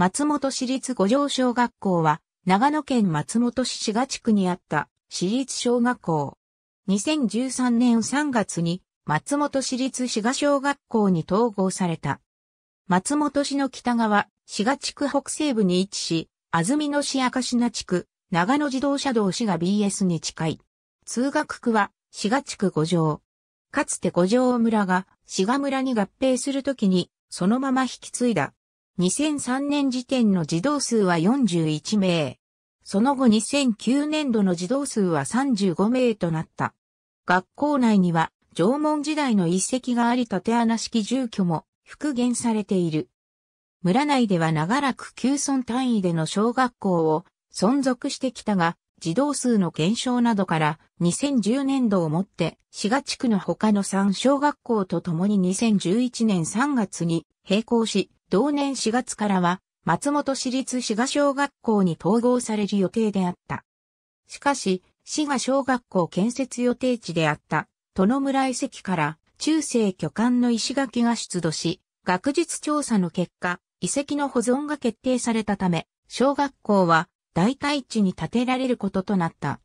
松本市立五条小学校は、長野県松本市志賀地区にあった市立小学校。2013年3月に松本市立志賀小学校に統合された。松本市の北側、志賀地区北西部に位置し、安曇野市赤品地区、長野自動車道市が BS に近い。通学区は志賀地区五条。かつて五条村が志賀村に合併するときに、そのまま引き継いだ。2003年時点の児童数は41名。その後2009年度の児童数は35名となった。学校内には縄文時代の遺跡があり縦穴式住居も復元されている。村内では長らく旧村単位での小学校を存続してきたが、児童数の減少などから2010年度をもって滋賀地区の他の3小学校とともに2011年3月に並行し同年4月からは、松本市立滋賀小学校に統合される予定であった。しかし、滋賀小学校建設予定地であった、殿村遺跡から中世巨漢の石垣が出土し、学術調査の結果、遺跡の保存が決定されたため、小学校は代替地に建てられることとなった。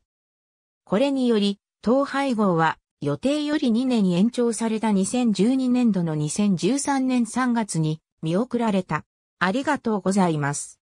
これにより、統廃合は予定より2年延長された2012年度の2013年3月に見送られた。ありがとうございます。